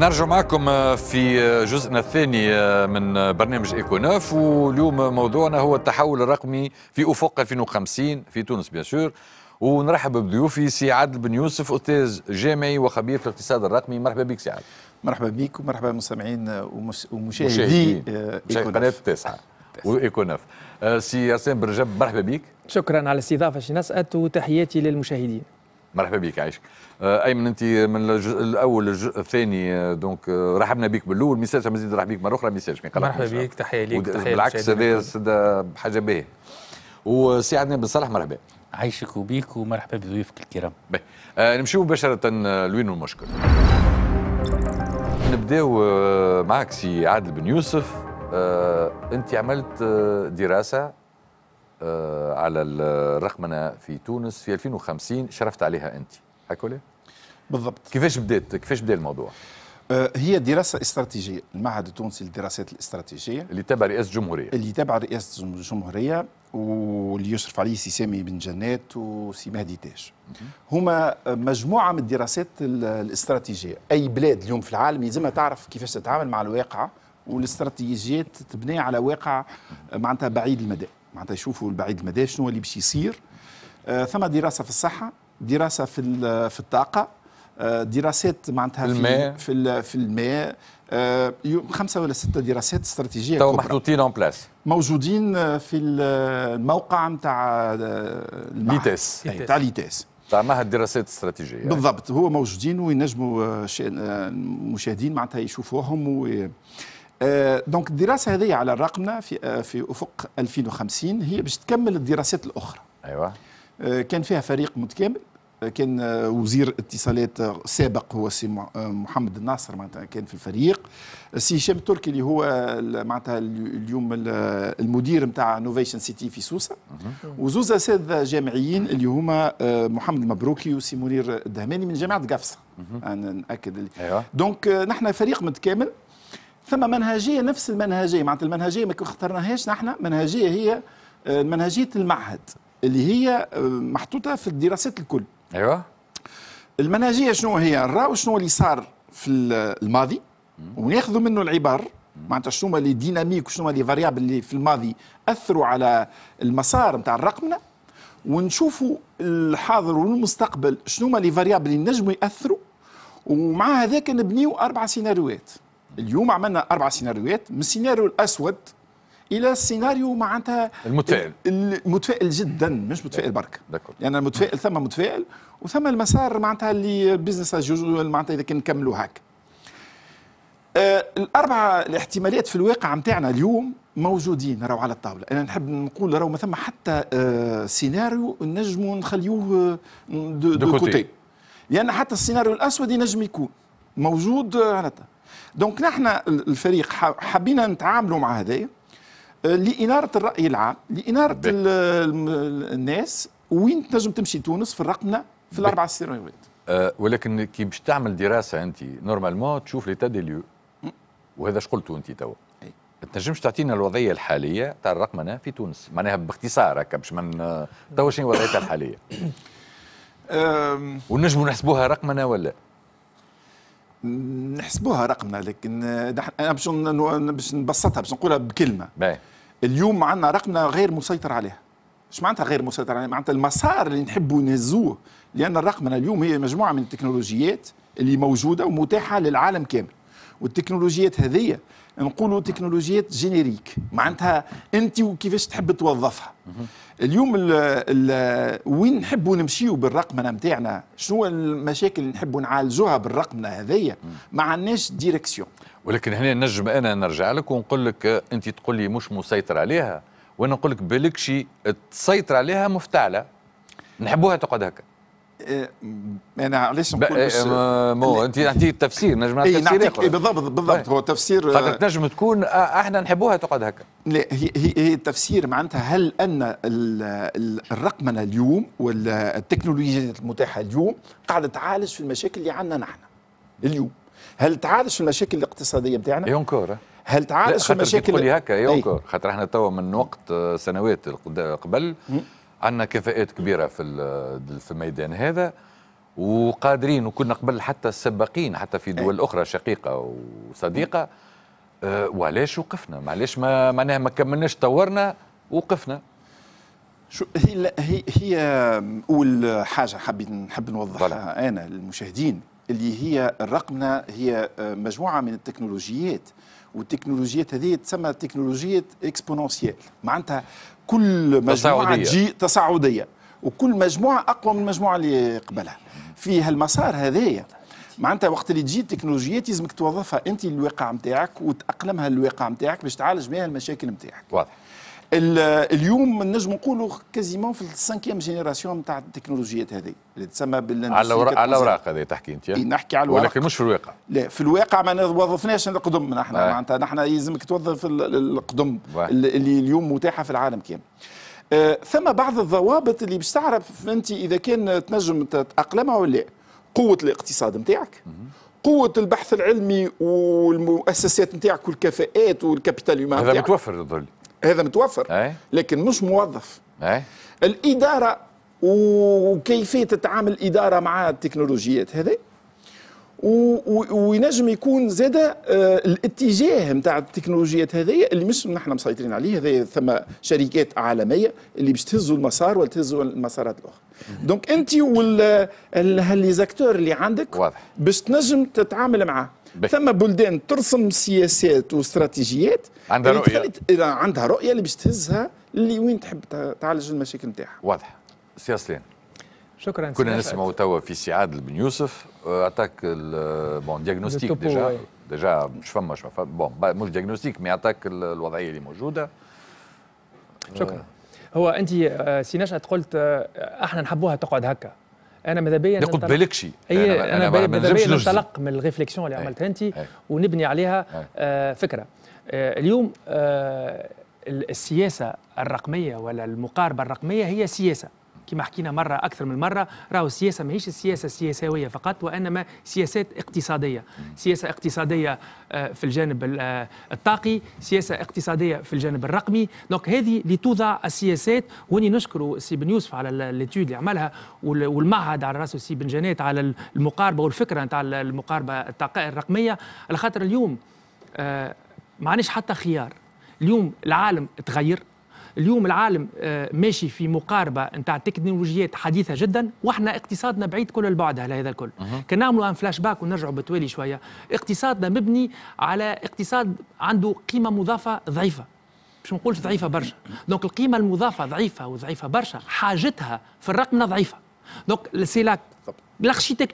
نرجع معكم آه، في آه، جزءنا الثاني آه، من برنامج ايكونوف واليوم موضوعنا هو التحول الرقمي في افق 2050 في تونس بيان سور ونرحب بضيوفي سي عادل بن يوسف استاذ جامعي وخبير في الاقتصاد الرقمي مرحبا بك سي عادل مرحبا بك ومرحبا مستمعين ومشاهدي قناه التاسعه وايكونوف سي ياسين برجب مرحبا بك شكرا على الاستضافه شي نسأت وتحياتي للمشاهدين مرحبا بك عايشك آه، ايمن انت من الجزء الاول للجزء الثاني آه، دونك آه، رحبنا بك بالاول ميساج مزيد نرحب بك مره اخرى ميساج مرحبا بك تحيه ليك تحيه بالعكس هذا حاجه باهيه وسي عدنان بن صالح مرحبا عايشك وبيك ومرحبا بضيوفك الكرام آه نمشيو مباشره لوين المشكل نبداو معك سي عادل بن يوسف آه انت عملت دراسه آه، على الرقمنه في تونس في 2050 شرفت عليها انت هكولي بالضبط كيفاش بدات كيفاش بدا الموضوع آه، هي دراسة استراتيجية المعهد التونسي للدراسات الاستراتيجية اللي تابع رئاسة الجمهورية اللي تابع رئاسة الجمهورية واللي يشرف عليه سي سامي بن جنات وسي مهدي تاج هما مجموعة من الدراسات الاستراتيجية أي بلاد اليوم في العالم يلزمها تعرف كيفاش تتعامل مع الواقع والاستراتيجيات تبني على واقع معناتها بعيد المدى معناتها يشوفوا البعيد المدى شنو اللي باش يصير آه، ثم دراسه في الصحه دراسه في في الطاقه آه، دراسات معناتها في الماء في, في الماء آه، خمسه ولا سته دراسات استراتيجيه تو محطوطين اون بلاس موجودين في الموقع نتاع ليتاس نتاع ليتاس تاع معهد الدراسات الاستراتيجيه بالضبط هو موجودين وينجموا المشاهدين معناتها يشوفوهم وي... آه، دونك الدراسه هذه على الرقمنا في آه، في افق 2050 هي باش تكمل الدراسات الاخرى ايوه آه، كان فيها فريق متكامل كان وزير اتصالات سابق هو سي محمد الناصر معناتها كان في الفريق سي هشام التركي اللي هو معناتها اليوم المدير نتاع نوفيشن سيتي في سوسه وزوز اساتذه جامعيين اللي هما محمد المبروكي وسي منير الدهماني من جامعه قفصه انا ناكد أيوة. دونك نحن فريق متكامل ثم منهجيه نفس المنهجيه معناتها المنهجيه ما اخترناهاش نحن منهجيه هي آه، منهجيه المعهد اللي هي آه، محطوطه في الدراسات الكل ايوه المنهجيه شنو هي نراو شنو اللي صار في الماضي وناخذوا منه العبار معناتها شنو اللي ديناميك وشنو اللي فاريابل اللي في الماضي اثروا على المسار نتاع الرقمنة ونشوفوا الحاضر والمستقبل شنو اللي فاريابل اللي نجموا ياثروا ومع هذاك نبنيو اربع سيناريوهات اليوم عملنا اربع سيناريوهات من السيناريو الاسود الى سيناريو معناتها المتفائل المتفائل جدا مش متفائل برك لان يعني المتفائل ثم متفائل وثم المسار معناتها اللي بزنس معناتها اذا كان نكملوا هاك آه الاربع الاحتمالات في الواقع نتاعنا اليوم موجودين راهو على الطاوله انا نحب نقول راهو ما ثم حتى آه سيناريو نجموا نخليوه آه، دو, دو, كوتي لان يعني حتى السيناريو الاسود ينجم يكون موجود على الطاولة. دونك نحن الفريق حبينا نتعاملوا مع هذايا آه، لإنارة الرأي العام لإنارة الناس وين تنجم تمشي تونس في الرقمنة في الأربع سنوات أه ولكن كي باش تعمل دراسة أنت نورمالمون تشوف ليتا دي ليو وهذا اش قلتوا أنت توا تنجمش تعطينا الوضعية الحالية تاع الرقمنة في تونس معناها باختصار هكا باش ما توا شنو وضعيتها الحالية ونجموا نحسبوها رقمنة ولا نحسبوها رقمنا لكن انا باش باش نبسطها باش نقولها بكلمه باي. اليوم عندنا رقمنا غير مسيطر عليها مش معناتها غير مسيطر عليها معناتها المسار اللي نحبوا نهزوه لان الرقمنا اليوم هي مجموعه من التكنولوجيات اللي موجوده ومتاحه للعالم كامل والتكنولوجيات هذية نقولوا تكنولوجيات جينيريك معناتها انت وكيفاش تحب توظفها اليوم الـ الـ وين نحبوا نمشيو بالرقمنه نتاعنا شنو المشاكل اللي نحبوا نعالجوها بالرقمنه هذيا ما عندناش ديريكسيون ولكن هنا نجم انا نرجع لك ونقول لك انت تقول لي مش مسيطر عليها وانا نقول لك بالكشي تسيطر عليها مفتعله نحبوها تقعد هكا انا علاش نقول بس مو انت نعطيك التفسير نجم اي إيه بالضبط بالضبط هو تفسير خاطر تنجم تكون احنا نحبوها تقعد هكا لا هي هي, هي التفسير معناتها هل ان الرقمنه اليوم والتكنولوجيا المتاحه اليوم قاعده تعالج في المشاكل اللي عندنا نحن اليوم هل تعالج في المشاكل الاقتصاديه بتاعنا؟ يونكور هل تعالج في المشاكل تقول لي هكا يونكور خاطر احنا توا من وقت سنوات قبل مم. عندنا كفاءات كبيره في في الميدان هذا وقادرين وكنا قبل حتى السباقين حتى في دول إيه. اخرى شقيقه وصديقه أه وعلاش وقفنا معلاش ما معناها ما كملناش طورنا وقفنا شو هي هي هي اول حاجه حبيت نحب نوضحها بلع. انا للمشاهدين اللي هي الرقمنه هي أه، مجموعه من التكنولوجيات والتكنولوجيات هذه تسمى تكنولوجيه اكسبونونسيال معناتها كل مجموعة تجي تصاعدية وكل مجموعة أقوى من المجموعة اللي قبلها في هالمسار هذايا معناتها وقت اللي تجي التكنولوجيات لازمك توظفها انت الواقع نتاعك وتاقلمها للواقع نتاعك باش تعالج بها المشاكل نتاعك واضح اليوم نجم نقولوا كازيمون في السانكيام جينيراسيون نتاع التكنولوجيات هذه اللي تسمى على على الاوراق هذه تحكي انت نحكي على الواقع ولكن مش في الواقع لا في الواقع ما وظفناش القدم نحن آه. معناتها نحن يلزمك توظف القدم اللي اليوم متاحه في العالم كامل آه ثم بعض الضوابط اللي باش تعرف انت اذا كان تنجم تتاقلمها ولا لا قوه الاقتصاد نتاعك قوة البحث العلمي والمؤسسات نتاعك والكفاءات والكابيتال هذا متوفر يظهر هذا متوفر أي. لكن مش موظف أي. الاداره وكيفيه تتعامل الاداره مع التكنولوجيات هذه وينجم يكون زاد آه، الاتجاه نتاع التكنولوجيات هذه اللي مش نحن مسيطرين عليه هذه ثم شركات عالميه اللي باش تهزوا المسار ولا تهزوا المسارات الاخرى دونك انت وال زاكتور اللي عندك واضح باش تنجم تتعامل معاه ثم بلدان ترسم سياسات واستراتيجيات عندها رؤيه عندها رؤيه اللي باش تهزها اللي وين تحب تعالج المشاكل نتاعها واضح سي اسلين شكرا كنا نسمعوا توا في سي عادل بن يوسف اعطاك بون ديغنوستيك ديجا ديجا مش فما مش فما بون مش ديغنوستيك مي اعطاك الوضعيه اللي موجوده شكرا آه. هو انت آه، سي نشأت قلت آه، احنا نحبوها تقعد هكا انا ماذا إيه، بيا ما بالكش اي انا, ما ماذا من الريفليكسيون اللي إيه، عملتها انت إيه. ونبني عليها آه فكره آه اليوم آه السياسه الرقميه ولا المقاربه الرقميه هي سياسه كما حكينا مرة أكثر من مرة راهو السياسة ماهيش السياسة السياساوية فقط وإنما سياسات اقتصادية سياسة اقتصادية آه، في الجانب آه، الطاقي سياسة اقتصادية في الجانب الرقمي دونك هذه لتوضع السياسات واني نشكر سي بن يوسف على الاتيود اللي عملها والمعهد على راسه سي بن جنات على المقاربة والفكرة نتاع المقاربة الرقمية على خاطر اليوم آه، ما عندناش حتى خيار اليوم العالم تغير اليوم العالم آه، ماشي في مقاربه نتاع تكنولوجيات حديثه جدا واحنا اقتصادنا بعيد كل البعد على هذا الكل أه. كنعملوا ان فلاش باك ونرجعوا بالتوالي شويه اقتصادنا مبني على اقتصاد عنده قيمه مضافه ضعيفه مش نقولش ضعيفه برشا دونك القيمه المضافه ضعيفه وضعيفه برشا حاجتها في الرقم ضعيفه دونك سي لا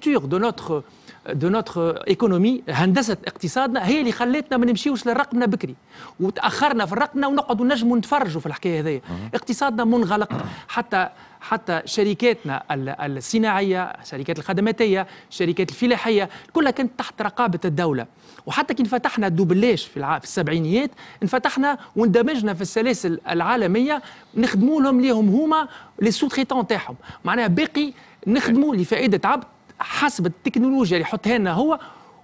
دو نوتر notre دو نوتر ايكونومي هندسه اقتصادنا هي اللي خلتنا ما نمشيوش للرقمنا بكري وتاخرنا في الرقمنا ونقعدوا نجموا نتفرجوا في الحكايه هذيا اقتصادنا منغلق حتى حتى شركاتنا الصناعيه، الشركات الخدماتيه، الشركات الفلاحيه، كلها كانت تحت رقابه الدوله، وحتى كي انفتحنا دوبلاش في, في السبعينيات، انفتحنا واندمجنا في السلاسل العالميه، نخدموا لهم ليهم هما لي سو تريتون تاعهم، معناها باقي نخدموا لفائده عبد حسب التكنولوجيا اللي يحطها لنا هو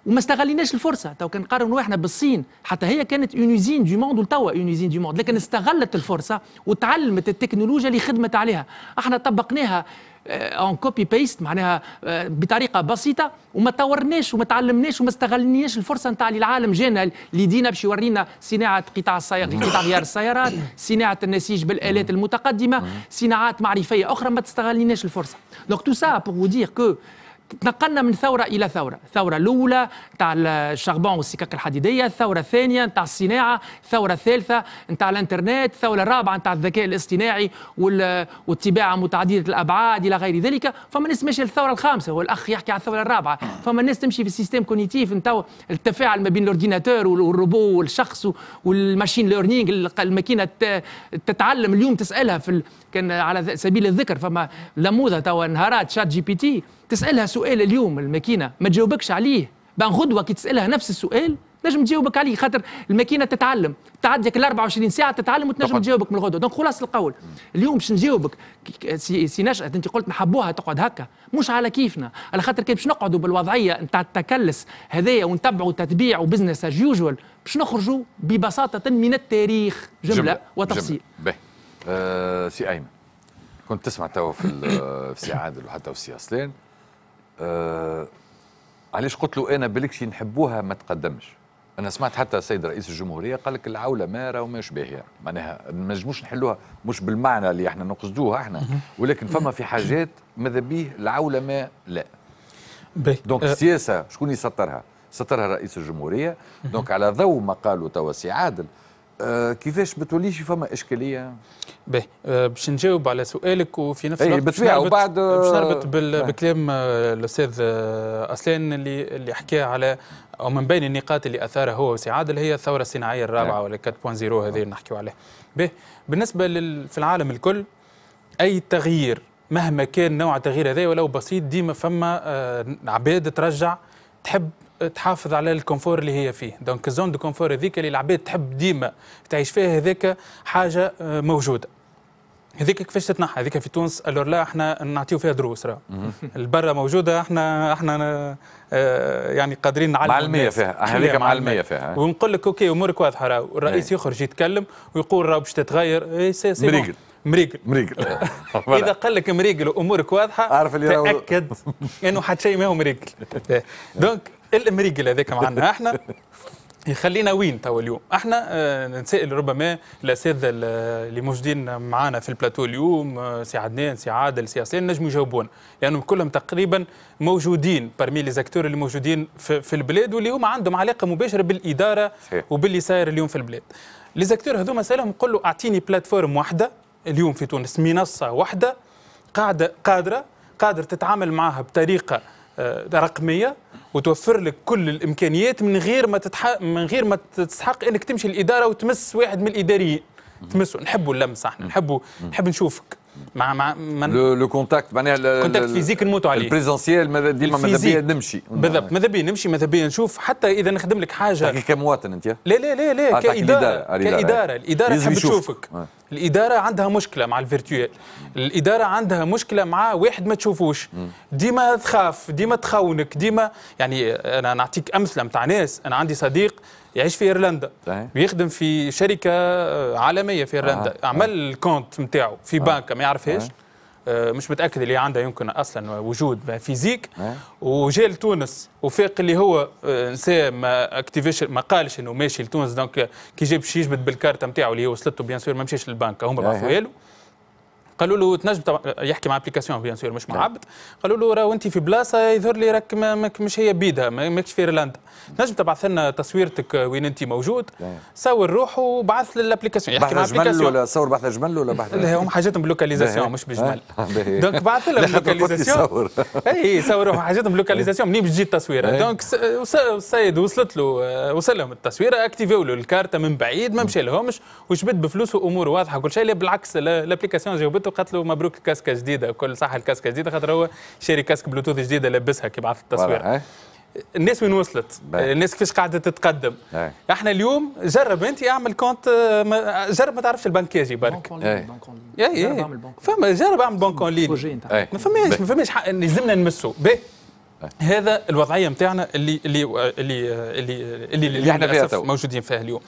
وما استغليناش الفرصه تو كان قارنوا احنا بالصين حتى هي كانت اونيزين دي موند اون اونيزين دي موند لكن استغلت الفرصه وتعلمت التكنولوجيا اللي خدمت عليها احنا طبقناها اون كوبي بيست معناها آه، بطريقه بسيطه وما طورناش وما تعلمناش وما استغلناش الفرصه نتاع اللي العالم جانا اللي دينا باش يورينا صناعه قطاع السيارات قطاع نعم. غيار السيارات صناعه النسيج بالالات نعم. المتقدمه نعم. صناعات معرفيه اخرى ما تستغلناش الفرصه دونك تو سا بور دير كو تنقلنا من ثوره الى ثوره الثوره الاولى نتاع الشاربون والسكك الحديديه الثوره الثانيه نتاع الصناعه الثوره الثالثه نتاع الانترنت الثوره الرابعه نتاع الذكاء الاصطناعي والطباعه متعدده الابعاد الى غير ذلك فما ماشية الثوره الخامسه والاخ يحكي على الثوره الرابعه آه. فما الناس تمشي في السيستم كونيتيف نتاع التفاعل ما بين الاورديناتور والروبو والشخص والماشين ليرنينغ الماكينه تتعلم اليوم تسالها في كان على سبيل الذكر فما لموذه توا نهارات شات جي بي تي تسالها سؤال اليوم الماكينه ما تجاوبكش عليه بان غدوه كي تسالها نفس السؤال نجم تجاوبك عليه خاطر الماكينه تتعلم تعدي ال 24 ساعه تتعلم وتنجم تجاوبك من الغدوه دونك خلاص القول اليوم باش نجاوبك سي, سي نشات انت قلت نحبوها تقعد هكا مش على كيفنا على خاطر كي باش نقعدوا بالوضعيه نتاع التكلس هذايا ونتبعوا تتبيع وبزنس از يوجوال باش نخرجوا ببساطه من التاريخ جمله, جملة وتفصيل جملة. أه سي ايمن كنت تسمع توا في سي آه، عادل وحتى في سي اصلين أه علاش قلت له انا بالكشي نحبوها ما تقدمش انا سمعت حتى السيد رئيس الجمهوريه قال لك العوله ماره وما باهيه معناها ما نجموش نحلوها مش بالمعنى اللي احنا نقصدوها احنا ولكن فما في حاجات ماذا بيه العوله ما لا دونك آه. السياسه شكون يسطرها؟ سطرها رئيس الجمهوريه دونك على ضوء ما قاله توا سي عادل كيفاش آه، كيفاش بتوليش فما اشكاليه؟ باهي باش نجاوب على سؤالك وفي نفس إيه، الوقت بالطبيعه وبعد آه، باش نربط بكلام آه. الاستاذ اصلان اللي اللي حكى على او من بين النقاط اللي اثارها هو وسعاد اللي هي الثوره الصناعيه الرابعه نعم. ولا 4.0 هذه نحكيو عليها باهي بالنسبه لل في العالم الكل اي تغيير مهما كان نوع التغيير هذا ولو بسيط ديما فما عباد ترجع تحب تحافظ على الكونفور اللي هي فيه دونك الزون دو كونفور هذيك اللي العباد تحب ديما تعيش فيها هذاك حاجه آه، موجوده هذيك كيفاش تتنحى هذيك في تونس الور لا احنا نعطيو فيها دروس راه البرا موجوده احنا احنا آه، يعني قادرين نعلم معلميه فيها هذيك معلميه فيها آه. ونقول لك اوكي امورك واضحه راه الرئيس إيه. يخرج يتكلم ويقول راه باش تتغير اي سي سي مريقل مريقل مريقل اذا قال لك مريقل وامورك واضحه اعرف اللي تاكد انه حتى شيء ما هو مريقل إيه. دونك الامريكي هذاك معنا احنا يخلينا وين توا اليوم احنا آه، نسائل ربما الاساتذه اللي آه، موجودين معنا في البلاتو اليوم آه، سي عدنان سي عادل سي ياسين نجموا يجاوبونا لانهم يعني كلهم تقريبا موجودين برمي لي زاكتور اللي موجودين في, البلاد واللي هما عندهم علاقه مباشره بالاداره وباللي صاير اليوم في البلاد لي زاكتور هذوما سالهم قول له اعطيني بلاتفورم واحده اليوم في تونس منصه واحده قاعده قادره قادر تتعامل معها بطريقه رقميه وتوفر لك كل الامكانيات من غير ما تتح... من غير ما تستحق انك تمشي الاداره وتمس واحد من الاداريين تمسوا نحبوا اللمسه احنا نحبوا نحب نشوفك مع مع من لو كونتاكت معناها كونتاكت فيزيك نموتوا عليه البريزونسيال ماذا ديما ماذا بيا نمشي بالضبط ماذا بيا نمشي ماذا بيا نشوف حتى اذا نخدم لك حاجه كمواطن انت لا لا لا لا كاداره كاداره الاداره تحب تشوفك آه. الاداره عندها مشكله مع الفيرتوال الاداره عندها مشكله مع واحد ما تشوفوش ديما تخاف ديما تخونك ديما يعني انا نعطيك امثله نتاع ناس انا عندي صديق يعيش في ايرلندا صحيح. بيخدم في شركه آه، عالميه في ايرلندا آه. آه. عمل آه. الكونت نتاعو في آه. بنك ما يعرفهاش آه. مش متاكد اللي عنده يمكن اصلا وجود فيزيك آه. وجاء لتونس وفاق اللي هو آه، نسى ما اكتيفيش ما قالش انه ماشي لتونس دونك كي جاب باش يجبد بالكارت نتاعو اللي هي وصلته بيان سور ما مشاش للبنك هما بعثوا له قالوا له تنجم يحكي مع ابليكاسيون بيان سور مش مع نعم. عبد قالوا له راه انت في بلاصه يظهر لي راك مش هي بيدها ماكش في ايرلندا تنجم تبعث لنا تصويرتك وين انت موجود نعم. صور روح وبعث للابليكاسيون يحكي مع ابليكاسيون ولا صور بحث جمل ولا بحث لا هم حاجاتهم بلوكاليزاسيون نعم. مش بجمل دونك بعث لهم بلوكاليزاسيون اي صور إيه، روح حاجتهم بلوكاليزاسيون منين باش تجي التصويره إيه. دونك السيد وصلت له آه، وصل لهم التصويره اكتيفيو له الكارته من بعيد ما مشى لهمش وجبد بفلوس وامور واضحه كل شيء بالعكس الابليكاسيون جاوبته قالت له مبروك الكاسكه جديده كل صحه الكاسكه جديده خاطر هو شاري كاسك بلوتوث جديده لبسها كي بعث التصوير الناس وين وصلت باي. الناس كيفاش قاعده تتقدم باي. احنا اليوم جرب انت اعمل كونت جرب ما تعرفش البنك يجي برك فما جرب اعمل بنك اون لين ما فماش ما فماش لازمنا نمسو به هذا الوضعيه نتاعنا اللي اللي اللي اللي, اللي, اللي, اللي احنا فيها موجودين فيها اليوم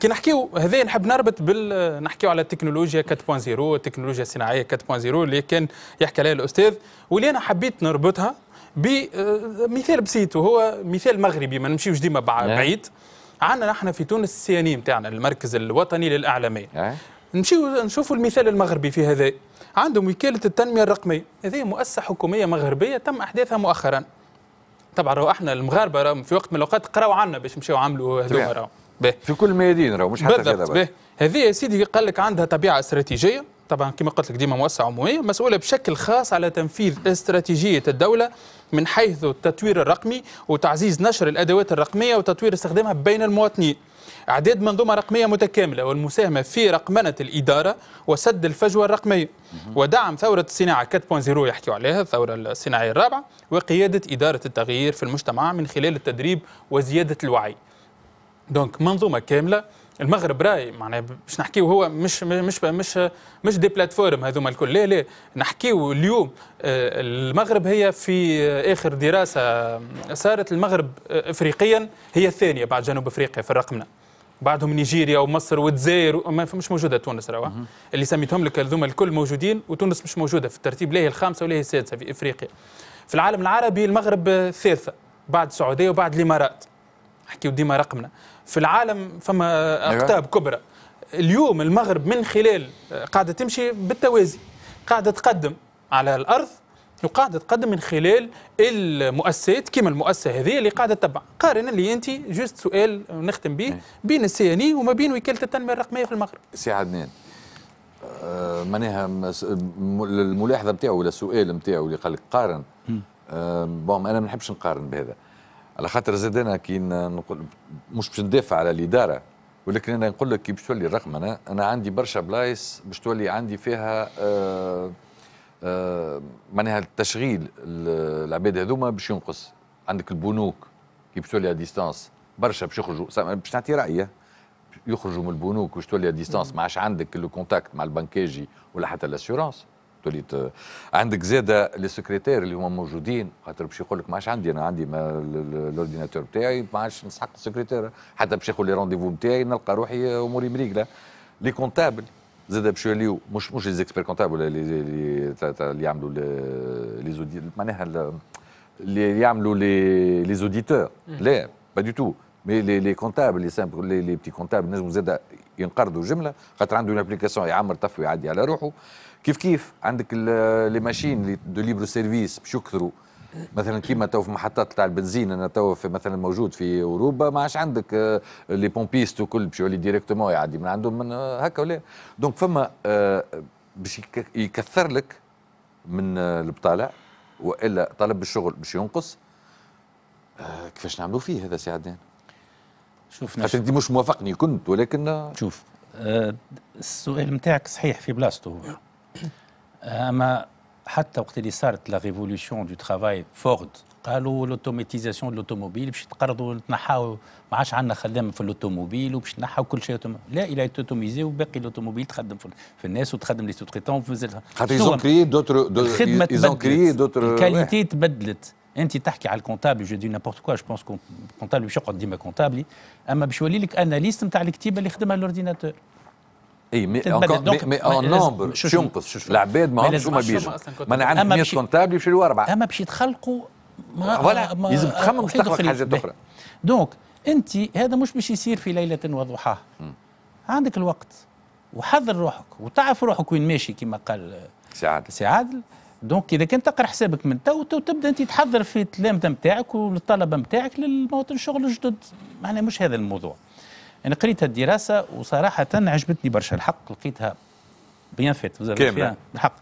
كي نحكيو هذا نحب نربط بال نحكيو على التكنولوجيا 4.0 التكنولوجيا الصناعيه 4.0 اللي كان يحكي عليها الاستاذ واللي انا حبيت نربطها بمثال آه، بسيط وهو مثال مغربي ما نمشيوش ديما نعم. بعيد عندنا نحن في تونس السي ان نتاعنا المركز الوطني للاعلاميه نعم. نمشيو نشوفوا المثال المغربي في هذا عندهم وكاله التنميه الرقميه هذه مؤسسه حكوميه مغربيه تم احداثها مؤخرا طبعا راهو احنا المغاربه في وقت من الاوقات قراوا عنا باش نمشيو عملوا هذوما راهم به. في كل الميادين راهو مش حتى بالضبط به. هذه يا سيدي قال لك عندها طبيعه استراتيجيه طبعا كما قلت لك ديما موسعه عموميه مسؤوله بشكل خاص على تنفيذ استراتيجيه الدوله من حيث التطوير الرقمي وتعزيز نشر الادوات الرقميه وتطوير استخدامها بين المواطنين اعداد منظومه رقميه متكامله والمساهمه في رقمنه الاداره وسد الفجوه الرقميه ودعم ثوره الصناعه 4.0 يحكيوا عليها الثوره الصناعيه الرابعه وقياده اداره التغيير في المجتمع من خلال التدريب وزياده الوعي دونك منظومه كامله المغرب راي معناها باش نحكيو هو مش مش مش مش دي بلاتفورم هذوما الكل لا لا نحكيو اليوم آه، المغرب هي في اخر دراسه صارت المغرب آه، افريقيا هي الثانيه بعد جنوب افريقيا في رقمنا بعدهم نيجيريا ومصر والجزائر وما مش موجوده تونس راهو اللي سميتهم لك هذوما الكل موجودين وتونس مش موجوده في الترتيب لا هي الخامسه ولا هي السادسه في افريقيا في العالم العربي المغرب الثالثه آه، بعد السعوديه وبعد الامارات نحكيو ديما رقمنا في العالم فما أيوة. أقطاب كبرى اليوم المغرب من خلال آه، قاعدة تمشي بالتوازي قاعدة تقدم على الأرض وقاعدة تقدم من خلال المؤسسات كما المؤسسة هذه اللي قاعدة تتبع قارن اللي أنت جوست سؤال نختم به أيوة. بين السياني وما بين وكالة التنمية الرقمية في المغرب سي عدنان آه، معناها الملاحظة نتاعو ولا السؤال نتاعو اللي قال لك قارن آه، بون أنا ما نحبش نقارن بهذا على خاطر زاد انا كي نقول مش باش ندافع على الاداره ولكن انا نقول لك كي باش تولي الرقم انا انا عندي برشا بلايص باش تولي عندي فيها آه، آه، معناها التشغيل العباد هذوما باش ينقص عندك البنوك كي باش تولي ديستانس برشا باش يخرجوا باش نعطي رايي يخرجوا من البنوك باش تولي ديستانس ما عادش عندك لو كونتاكت مع البنكاجي ولا حتى الاسيورانس توليت عندك زاده لي سكرتير اللي هما موجودين خاطر باش يقول لك ما عادش عندي انا عندي الاورديناتور بتاعي ما عادش نسحق السكرتير حتى باش ياخذ لي رونديفو بتاعي نلقى روحي اموري مريقله لي كونتابل زاد باش يوليو مش مش لي زيكسبير كونتابل اللي اللي يعملوا لي زودي معناها اللي يعملوا لي زوديتور لا با دو تو مي لي لي كونتابل لي سامبل لي, لي بتي كونتابل نجم زاد ينقرضوا جمله خاطر عنده لابليكاسيون يعمر طف ويعدي على روحه كيف كيف عندك لي ماشين دو ليبرو سيرفيس باش يكثروا مثلا كيما تو في محطات تاع البنزين انا تو في مثلا موجود في اوروبا ما عادش عندك لي آه، بومبيست وكل باش يولي ديريكتومون يعدي من عندهم من آه، هكا ولا دونك فما آه، باش يكثر لك من البطاله والا طلب الشغل باش ينقص كيفاش نعملوا فيه هذا سي عدنان شوف حتى انت مش موافقني كنت ولكن شوف آه السؤال نتاعك صحيح في بلاصته هو آه، اما حتى وقت اللي صارت لا ريفولوسيون دو ترافاي فورد قالوا لوتوماتيزاسيون لوتوموبيل باش تقرضوا تنحاو ما عادش عندنا خدام في الاوتوموبيل وباش تنحاو كل شيء وتم... لا الى توتوميزي وباقي الاوتوموبيل تخدم في, في الناس وتخدم لي سوتريتون في خاطر ايزون كريي دوتر الخدمه تبدلت الكاليتي تبدلت انت تحكي على الكونتابل جو دي نابورت كوا جو بونس كونتابل باش يقعد ديما كونتابل اما باش يولي لك اناليست نتاع الكتيبه اللي يخدمها الاورديناتور اي مي مي ان نومبر باش ينقص العباد ما همش هما بيجوا ما انا عندي 100 كونتابل باش يولوا اربعه اما باش يتخلقوا فوالا لازم تخمم باش تخلق حاجات اخرى دونك انت هذا مش باش يصير في ليله وضحاها عندك الوقت وحضر روحك وتعرف روحك وين ماشي كما قال سي عادل سي عادل دونك اذا كنت تقرا حسابك من تو تبدا انت تحضر في التلامذه نتاعك والطلبه نتاعك للمواطن الشغل الجدد معناها مش هذا الموضوع انا قريت الدراسه وصراحه عجبتني برشا الحق لقيتها بيان فيت كامل الحق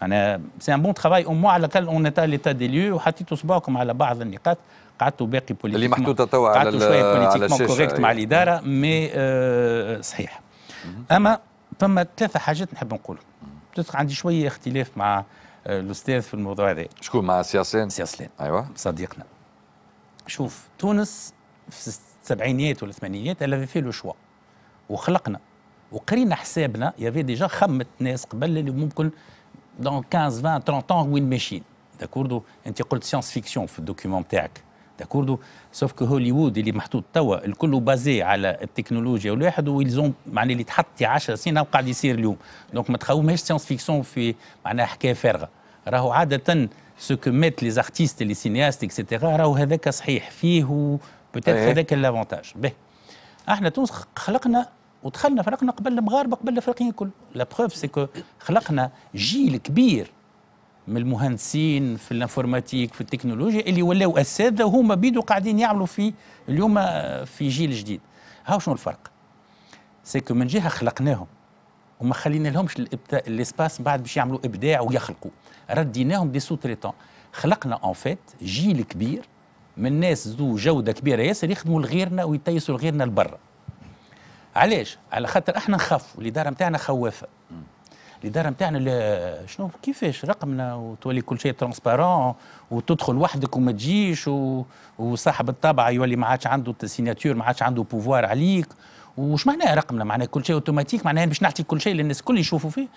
معناها سي ان بون ترافاي او على الاقل اون ايتا ليتا دي ليو وحطيتوا صباعكم على بعض النقاط قعدتوا باقي بوليتيك اللي محطوطه توا على شويه بوليتيكمون كوريكت مع أيوة. الاداره مي آه euh, صحيح اما فما ثلاثه حاجات نحب نقولهم عندي شويه اختلاف مع الاستاذ في الموضوع هذا شكون مع سياسلان؟ سياسلان ايوه صديقنا شوف تونس في السبعينيات والثمانينيات اللي في لو شوا وخلقنا وقرينا حسابنا يافي ديجا خمت ناس قبل اللي ممكن دون 15 20 30 وين ماشيين داكوردو انت قلت سيانس فيكسيون في الدوكيومون تاعك داكوردو سوف كو هوليوود اللي محطوط توا الكل بازي على التكنولوجيا والواحد ويلزوم معناه اللي تحط 10 سنين قاعد يصير اليوم دونك ما تخومهاش سيانس فيكسيون في معناها حكايه فارغه راهو عادة سو كو ميت لي زارتيست لي سينياست اكسيتيرا راهو هذاك صحيح فيه و هذاك لافونتاج به احنا تونس خلقنا ودخلنا فرقنا قبل المغاربه قبل الافريقيين الكل لا بروف سيكو خلقنا جيل كبير من المهندسين في الانفورماتيك في التكنولوجيا اللي ولاو اساتذه وهما بيدو قاعدين يعملوا في اليوم آه، في جيل جديد هاو شنو الفرق سيكو من جهه خلقناهم وما خلينا لهمش الاسباس بعد باش يعملوا ابداع ويخلقوا رديناهم دي تريتون خلقنا اون فيت جيل كبير من ناس ذو جوده كبيره ياسر يخدموا لغيرنا ويتيسوا لغيرنا لبرا علاش على خاطر احنا نخافوا الاداره نتاعنا خوافه الاداره نتاعنا شنو كيفاش رقمنا وتولي كل شيء ترونسبارون وتدخل وحدك وما تجيش وصاحب الطابعه يولي ما عادش عنده سيناتور ما عادش عنده بوفوار عليك وش معناها رقمنا معناها كل شيء اوتوماتيك معناها باش نعطي كل شيء للناس الكل يشوفوا فيه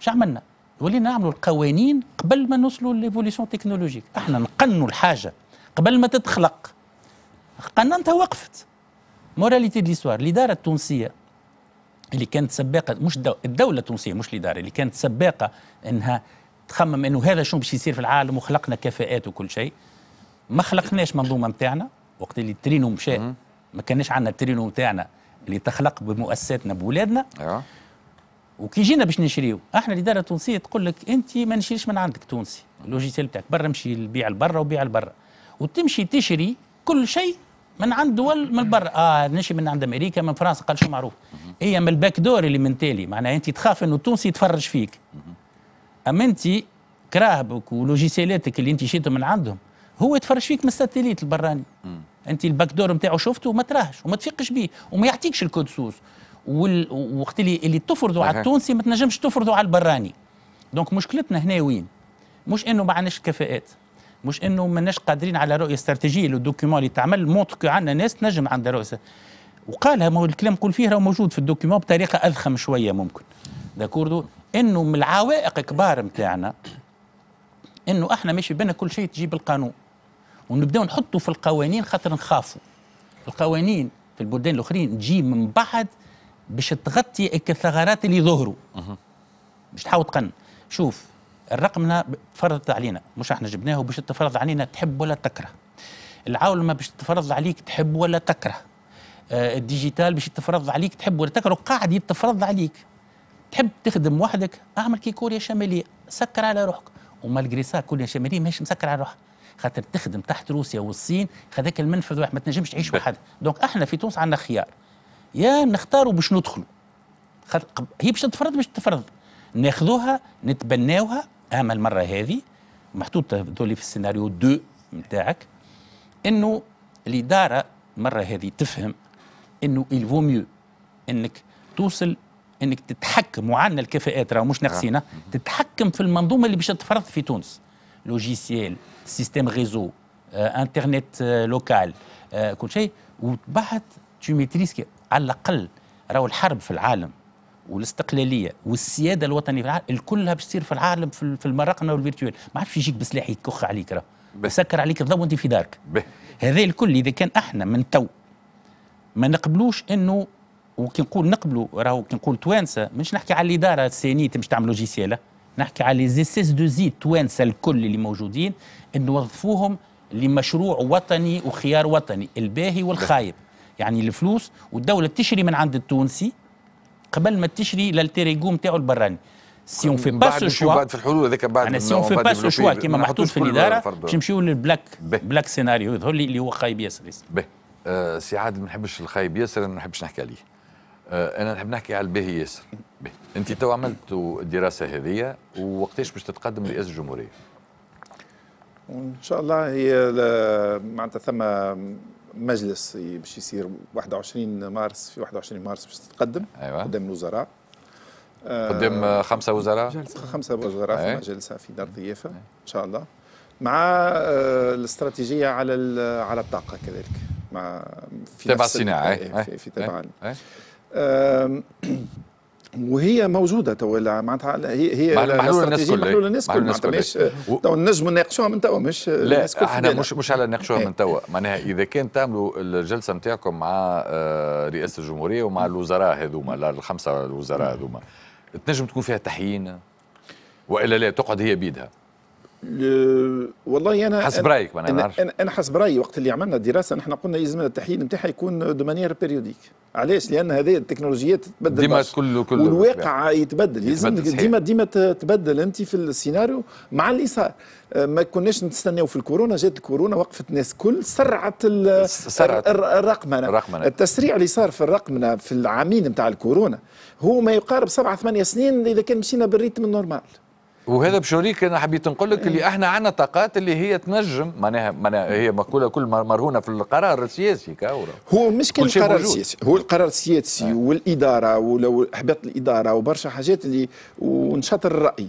اش عملنا ولينا نعملوا القوانين قبل ما نوصلوا ليفوليسيون تكنولوجيك احنا نقنوا الحاجه قبل ما تتخلق قننتها وقفت موراليتي دي ليستوار الاداره التونسيه اللي كانت سباقه مش دو الدوله التونسيه مش الاداره اللي كانت سباقه انها تخمم انه هذا شنو باش يصير في العالم وخلقنا كفاءات وكل شيء ما خلقناش منظومه نتاعنا وقت اللي الترينو مشى ما كانش عندنا الترينو نتاعنا اللي تخلق بمؤسساتنا بولادنا أيوة. وكي جينا باش نشريو احنا الاداره التونسيه تقول لك انت ما نشريش من عندك تونسي اللوجيسيال بتاعك برا مشي البيع لبرا وبيع لبرا وتمشي تشري كل شيء من عند دول من برا اه نشي من عند امريكا من فرنسا قال شو معروف هي إيه من الباك دور اللي من تالي معناها انت تخاف انه التونسي يتفرج فيك اما انت كراهبك ولوجيسيالاتك اللي انت شيتهم من عندهم هو يتفرج فيك من الساتيليت البراني انت الباك دور نتاعو شفته ما تراهش وما تفيقش بيه وما يعطيكش الكود سوس وقت اللي اللي تفرضوا على التونسي ما تنجمش تفرضوا على البراني دونك مشكلتنا هنا وين مش انه ما عندناش كفاءات مش انه ما قادرين على رؤيه استراتيجيه للدوكيومون اللي تعمل مونتر كو عندنا ناس تنجم عندها رؤيه وقالها ما هو الكلام نقول فيه راه موجود في الدوكيومون بطريقه اضخم شويه ممكن داكوردو انه من العوائق الكبار نتاعنا انه احنا ماشي بينا كل شيء تجيب القانون ونبداو نحطوا في القوانين خاطر نخافوا القوانين في البلدان الاخرين تجي من بعد باش تغطي الثغرات اللي ظهروا باش تحاول تقن شوف الرقمنا فرضت علينا مش احنا جبناه باش تفرض علينا تحب ولا تكره العولمه باش تفرض عليك تحب ولا تكره آه، الديجيتال باش تفرض عليك تحب ولا تكره قاعد يتفرض عليك تحب تخدم وحدك اعمل كي كوريا الشماليه سكر على روحك ومالغريسا سا كوريا الشماليه ماهيش مسكر على روحها خاطر تخدم تحت روسيا والصين هذاك المنفذ واحد ما تنجمش تعيش وحدها دونك احنا في تونس عندنا خيار يا نختاروا باش ندخلوا هي باش تتفرض باش تتفرض ناخذوها نتبناوها اما المره هذه محطوط ذولي في السيناريو 2 نتاعك انه الاداره المره هذه تفهم انه الفو ميو انك توصل انك تتحكم وعندنا الكفاءات راه مش ناقصينه نعم. تتحكم في المنظومه اللي باش تتفرض في تونس لوجيسيال سيستم ريزو انترنت لوكال كل شيء وبعد تو ميتريز على الاقل راهو الحرب في العالم والاستقلاليه والسياده الوطنيه في العالم الكلها باش تصير في العالم في المراقنه والفيرتوال ما عادش يجيك بسلاح يكخ عليك راه يسكر عليك الضوء وانت في دارك هذا الكل اذا كان احنا من تو ما نقبلوش انه وكي نقول نقبلوا راهو كي نقول توانسه مش نحكي على الاداره السينية تمشي تعمل لوجيسيال نحكي على لي زيسيس دو زي توانسه الكل اللي موجودين نوظفوهم لمشروع وطني وخيار وطني الباهي والخايب يعني الفلوس والدوله تشري من عند التونسي قبل ما تشري للتيريغو نتاعو البراني سي اون في با سو شوا بعد في الحلول هذاك بعد يعني سي اون في با سو شوا كيما محطوط في الاداره باش نمشيو للبلاك بلاك سيناريو يظهر لي اللي هو خايب ياسر, باهي آه سي عاد ما نحبش الخايب ياسر ما نحبش نحكي عليه آه، انا نحب نحكي على الباهي ياسر انت تو عملتوا الدراسه هذه ووقتاش باش تتقدم رئاسه الجمهوريه؟ ان شاء الله هي معناتها ثم مجلس باش يصير 21 مارس في 21 مارس باش تتقدم أيوة. قدام الوزراء آه، قدام خمسه وزراء خمسه وزراء أيوة. في جلسه في دار ضيافه أيوة. ان شاء الله مع آه، الاستراتيجيه على على الطاقه كذلك مع في تبع الصناعه إيه، في, في تبع وهي موجوده تو معناتها هي هي معلومه للناس كلها كلها معناتها مش تو نجموا نناقشوها من توا مش لا احنا مش مش على نناقشوها من إيه. توا معناها اذا كان تعملوا الجلسه نتاعكم مع آه، رئاسه الجمهوريه ومع الوزراء هذوما الخمسه الوزراء هذوما تنجم تكون فيها تحيين والا لا تقعد هي بيدها آه، والله انا حسب رايك انا أنا, أنا, حسب رايي وقت اللي عملنا الدراسه نحن قلنا لازم التحليل نتاعها يكون دو مانيير بيريوديك علاش لان هذه التكنولوجيات تتبدل ديما كله كله والواقع يتبدل لازم ديما ديما تتبدل انت في السيناريو مع اللي صار آه، ما كناش نستناو في الكورونا جات الكورونا وقفت الناس الكل سرعت, سرعت الرقمنه الرقمنه التسريع اللي صار في الرقمنه في العامين نتاع الكورونا هو ما يقارب سبعة ثمانية سنين اذا كان مشينا بالريتم النورمال وهذا بشوريك انا حبيت نقول لك اللي احنا عندنا طاقات اللي هي تنجم معناها معناها هي مقوله كل مرهونه في القرار السياسي كاورا هو مش كان القرار السياسي هو القرار السياسي آه. والاداره ولو احباط الاداره وبرشا حاجات اللي ونشاط الراي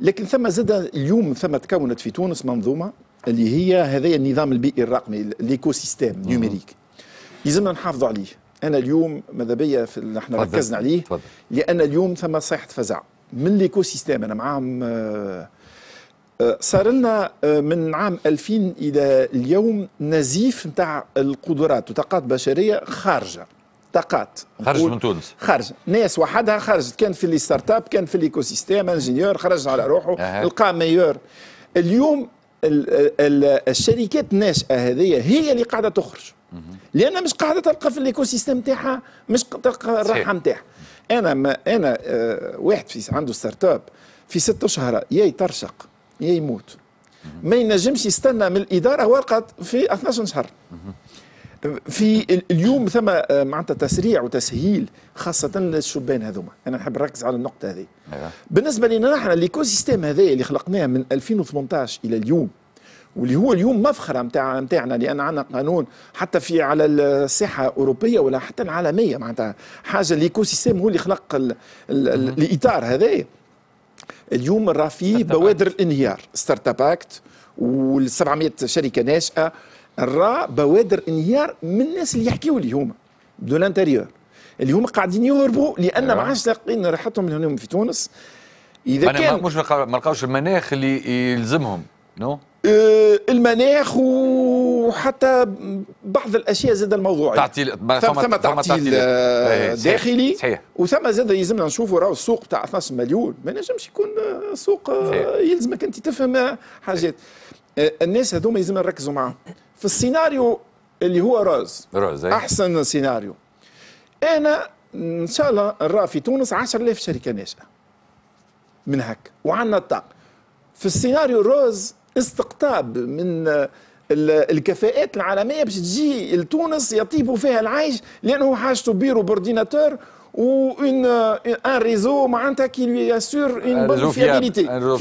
لكن ثم زاد اليوم ثم تكونت في تونس منظومه اللي هي هذايا النظام البيئي الرقمي الايكو سيستيم نيوميريك لازمنا نحافظوا عليه انا اليوم ماذا بيا احنا ركزنا عليه فضل. لان اليوم ثم صيحه فزع من ليكو سيستيم انا معاهم آه، صار لنا آه، من عام 2000 الى اليوم نزيف نتاع القدرات وطاقات بشريه خارجه طاقات خارج من تونس خرج ناس وحدها خرجت كان في لي ستارت اب كان في الايكو سيستيم انجينيور خرج على روحه أه. لقى ميور اليوم الـ الـ الشركات الناشئه هذه هي اللي قاعده تخرج لانها مش قاعده تلقى في الايكو سيستيم تاعها مش تلقى الراحه نتاعها انا ما انا آه، واحد في عنده ستارت اب في ست اشهر يا يترشق يا يموت ما ينجمش يستنى من الاداره ورقه في 12 شهر في اليوم ثم آه، معناتها تسريع وتسهيل خاصه للشبان هذوما انا نحب نركز على النقطه هذه أيوة. بالنسبه لنا نحن الايكو سيستيم هذا اللي خلقناه من 2018 الى اليوم واللي هو اليوم مفخره نتاع نتاعنا لان عندنا قانون حتى في على الساحه الاوروبيه ولا حتى العالميه معناتها حاجه الايكو سيستيم هو اللي خلق الـ الـ الاطار هذا اليوم راه فيه بوادر الانهيار ستارت اب اكت وال700 شركه ناشئه راه بوادر انهيار من الناس اللي يحكيوا لي هما دو لانتيريور اللي هما قاعدين يهربوا لان أيوة. ما عادش لاقين راحتهم هنا في تونس اذا كان مش ما لقاوش المناخ اللي يلزمهم نو no? آه، المناخ وحتى بعض الاشياء زاد الموضوعيه تعطيل ثم ثم تعطيل آه، إيه، داخلي صحيح وثم زاد يلزمنا نشوفوا راهو السوق تاع 12 مليون ما نجمش يكون آه، سوق يلزمك انت تفهم حاجات الناس هذوما يلزمنا نركزوا معاهم في السيناريو اللي هو روز روز إيه. احسن سيناريو انا ان شاء الله نرى في تونس 10000 شركه ناشئه من هكا وعندنا الطاقه في السيناريو روز استقطاب من الكفاءات العالميه باش تجي لتونس يطيبوا فيها العيش لانه حاجته بيرو بورديناتور و ان ان ريزو معناتها كي لو ياسور ان بون فيابيليتي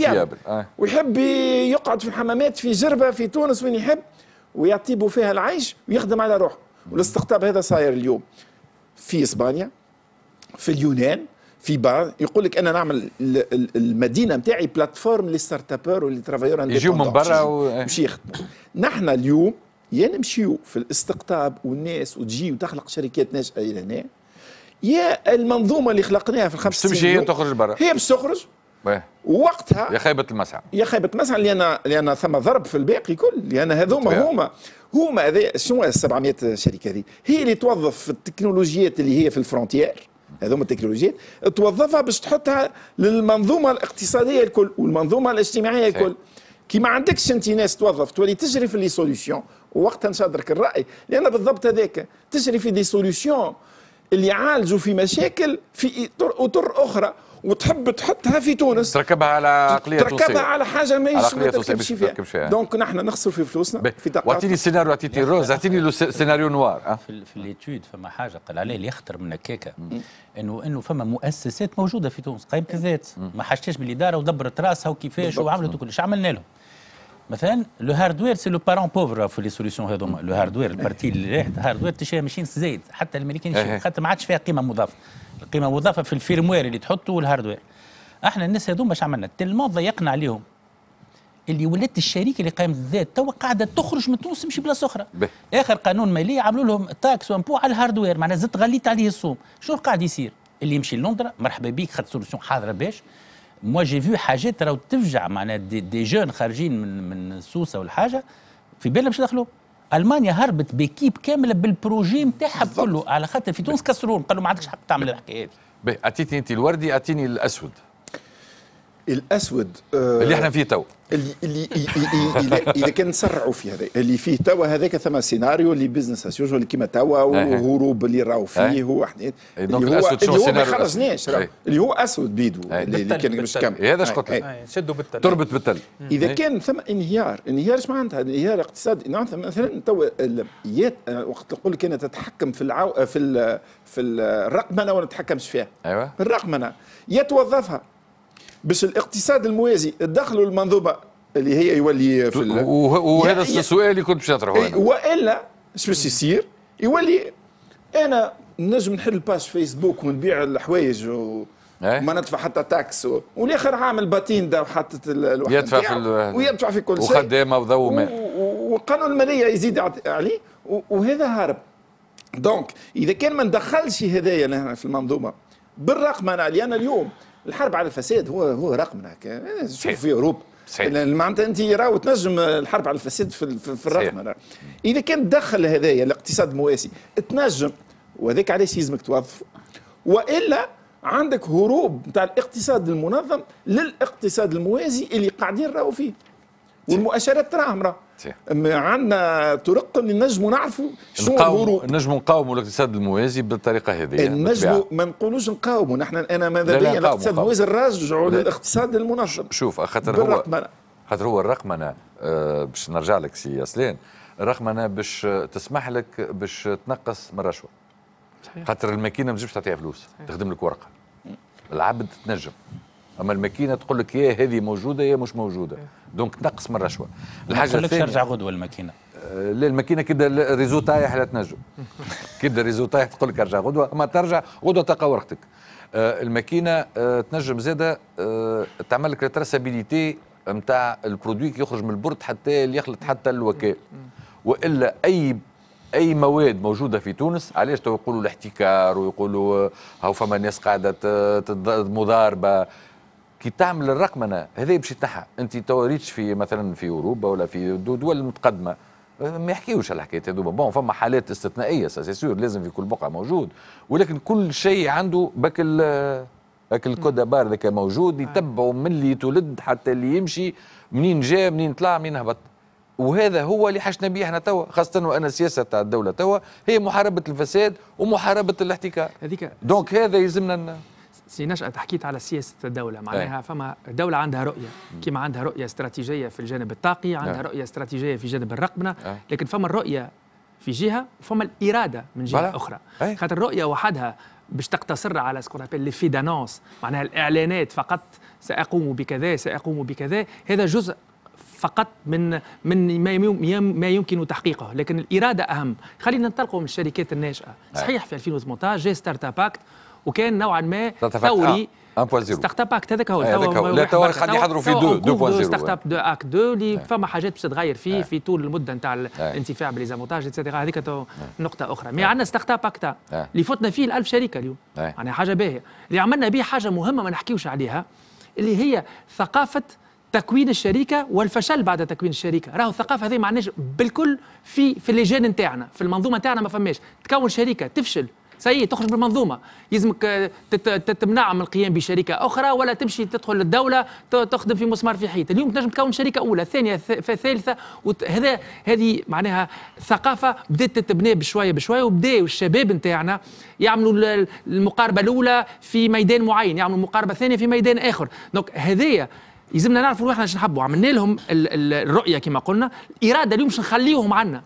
ويحب يقعد في الحمامات في جربه في تونس وين يحب ويطيبوا فيها العيش ويخدم على روحه والاستقطاب هذا صاير اليوم في اسبانيا في اليونان في بعض يقول لك انا نعمل المدينه نتاعي بلاتفورم للستارت ابور وللترافايور يجيو من برا باش يخدموا نحن اليوم يا نمشيو في الاستقطاب والناس وتجي وتخلق شركات ناشئه الى هنا يا المنظومه اللي خلقناها في الخمس سنين تمشي هي تخرج برا هي باش تخرج وقتها يا خيبة المسعى يا خيبة المسعى لأن لأن ثم ضرب في الباقي كل لأن هذوما هما هما شنو 700 شركة هذه هي اللي توظف في التكنولوجيات اللي هي في الفرونتيير هذوما التكنولوجيات توظفها باش تحطها للمنظومه الاقتصاديه الكل والمنظومه الاجتماعيه الكل كي ما عندكش انت ناس توظف تولي تجري في لي سوليسيون ووقتها نشادرك الراي لان بالضبط هذاك تجري في دي سوليسيون اللي يعالجوا في مشاكل في اطر اخرى وتحب تحطها في تونس تركبها على عقليه تركبها توصية. على حاجه ما يتركبش فيها. فيها دونك نحن نخسر في فلوسنا في دقائق اعطيني السيناريو اعطيني الروز اعطيني السيناريو نوار أه؟ في, في ليتود فما حاجه قال عليه اللي يخطر من هكاكا انه انه فما مؤسسات موجوده في تونس قايمه الذات ما حشتش بالاداره ودبرت راسها وكيفاش وعملت وكل شيء عملنا لهم مثلا لو هاردوير سي لو بارون بوفر في لي سوليسيون هذوما لو هاردوير البارتي اللي هاردوير تشري ماشين زايد حتى الملكين إيه. خاطر ما عادش فيها قيمه مضافه القيمه المضافه في الفيرموير اللي تحطه والهاردوير احنا الناس هذوما مش عملنا التلميذ ضيقنا عليهم اللي ولات الشركه اللي قائمه الذات تو قاعده تخرج من تونس تمشي بلاصه اخرى اخر قانون مالي عملوا لهم تاكس وامبو على الهاردوير معناها زدت غليت عليه الصوم شنو قاعد يصير اللي يمشي لندن مرحبا بيك خد سوليسيون حاضره باش موا جي فيو حاجات راهو تفجع معناها دي, دي جون خارجين من من سوسه والحاجه في بالهم باش يدخلوا المانيا هربت بكيب كامله بالبروجي نتاعها كله على خاطر في تونس كسرون قالوا ما عندكش حق تعمل الحكايه هذه اتيتني انت الوردي اعطيني الاسود الاسود آه، اللي احنا فيه تو اللي اللي اذا كان نسرعوا في هذا اللي فيه توا هذاك ثم سيناريو اللي بزنس اس يوجوال كيما توا وهروب اللي راهو فيه وحنين اللي هو اللي هو ما خرجناش اللي هو اسود بيدو اللي كان مش كامل إيه، هذا اش قلت لك شدوا بالتل تربط بالتل اذا كان ثم انهيار انهيار اش معناتها انهيار اقتصادي نعم، مثلا توا وقت نقول لك انا تتحكم في العو... في ال... في الرقمنه ولا تتحكمش فيها ايوه الرقمنه يا توظفها باش الاقتصاد الموازي الدخل المنظومه اللي هي يولي في وهذا يعني السؤال اللي كنت باش نطرحه والا شو باش يصير يولي انا نجم نحل باش فيسبوك ونبيع الحوايج و... إيه. ما ندفع حتى تاكس و... والاخر عامل باتين ده وحطت الواحد يدفع في ال... ويدفع في كل شيء وخدامه وذو ماء و... والقانون الماليه يزيد عليه وهذا هارب دونك اذا كان ما ندخلش هذايا في المنظومه بالرقم انا اليوم الحرب على الفساد هو هو رقمنا يعني شوف في اوروبا معناتها انت راهو تنجم الحرب على الفساد في, في الرقم اذا كان دخل هذايا الاقتصاد المواسي تنجم وهذاك علاش يلزمك توظف والا عندك هروب نتاع الاقتصاد المنظم للاقتصاد الموازي اللي قاعدين راهو فيه والمؤشرات تراهم راهو عندنا طرق نجموا نعرفوا شنو نقاوموا نجموا نقاوموا الاقتصاد الموازي بالطريقه هذه يعني نجموا ما نقولوش نقاوموا نحن انا ماذا بيا الاقتصاد الموازي نرجعوا للاقتصاد المنظم شوف خاطر هو خاطر هو الرقمنه آه، باش نرجع لك سي ياسلين الرقمنه باش تسمح لك باش تنقص من الرشوه خاطر الماكينه ما تجيبش تعطيها فلوس تخدم لك ورقه العبد تنجم اما الماكينه تقول لك يا هذه موجوده يا مش موجوده دونك نقص من الرشوه الحاجه الثانيه ترجع غدوه الماكينه آه، لا الماكينه كده ريزو طايح لا تنجم كده ريزو طايح تقول لك ارجع غدوه اما ترجع غدوه تلقى ورقتك آه، الماكينه آه، تنجم زاده تعمل لك التراسابيليتي نتاع البرودوي كي يخرج من البرد حتى اللي يخلط حتى الوكال والا اي اي مواد موجوده في تونس علاش تو يقولوا الاحتكار ويقولوا هاو فما ناس قاعده مضاربه كي تعمل الرقمنه هذا باش يتنحى انت تو ريتش في مثلا في اوروبا ولا في دول متقدمه ما يحكيوش على الحكايات هذوما بون فما حالات استثنائيه سي سور لازم في كل بقعه موجود ولكن كل شيء عنده باك باك الكود بار ذاك موجود يتبعوا من اللي يتولد حتى اللي يمشي منين جاء منين طلع منين هبط وهذا هو اللي حشنا به احنا توا خاصه وان السياسه تاع الدوله توا هي محاربه الفساد ومحاربه الاحتكار هذيك دونك هذا يلزمنا سي نشأة حكيت على سياسة الدولة معناها إيه. فما دولة عندها رؤية كما عندها رؤية استراتيجية في الجانب الطاقي عندها إيه. رؤية استراتيجية في جانب الرقمنة إيه. لكن فما الرؤية في جهة وفما الإرادة من جهة أخرى خاطر الرؤية وحدها باش تقتصر على سكون ابل لي في دانونس معناها الإعلانات فقط سأقوم بكذا سأقوم بكذا هذا جزء فقط من من ما ما يمكن تحقيقه لكن الاراده اهم خلينا ننطلقوا من الشركات الناشئه صحيح في 2018 جاء ستارت اب اكت وكان نوعا ما ثوري آه، آه، ستارت اب اكت هذاك هو آه، لا تو قاعدين يحضروا في 2 2.0 ستارت اب 2 اكت 2 اللي نعم. فما حاجات باش تتغير فيه نعم. في طول المده نتاع نعم. الانتفاع بليزامونتاج اتسيتيرا هذيك نقطه اخرى مي عندنا ستارت اب اكت اللي فتنا فيه 1000 شركه اليوم يعني حاجه باهيه اللي عملنا به حاجه مهمه ما نحكيوش عليها اللي هي ثقافه تكوين الشركه والفشل بعد تكوين الشركه راهو الثقافه هذه ما عندناش بالكل في في الليجان نتاعنا في المنظومه نتاعنا ما فماش تكون شركه تفشل سي تخرج من المنظومه يلزمك آه، تمنع من القيام بشركه اخرى ولا تمشي تدخل للدوله تخدم في مسمار في حيط اليوم تنجم تكون شركه اولى ثانيه ثالثه هذا هذه معناها ثقافه بدات تتبنى بشويه بشويه وبداوا الشباب نتاعنا يعملوا المقاربه الاولى في ميدان معين يعملوا مقاربه ثانيه في ميدان اخر دونك هذايا يلزمنا نعرفوا روحنا باش نحبوا عملنا لهم الرؤيه كما قلنا الاراده اليوم باش نخليوهم عنا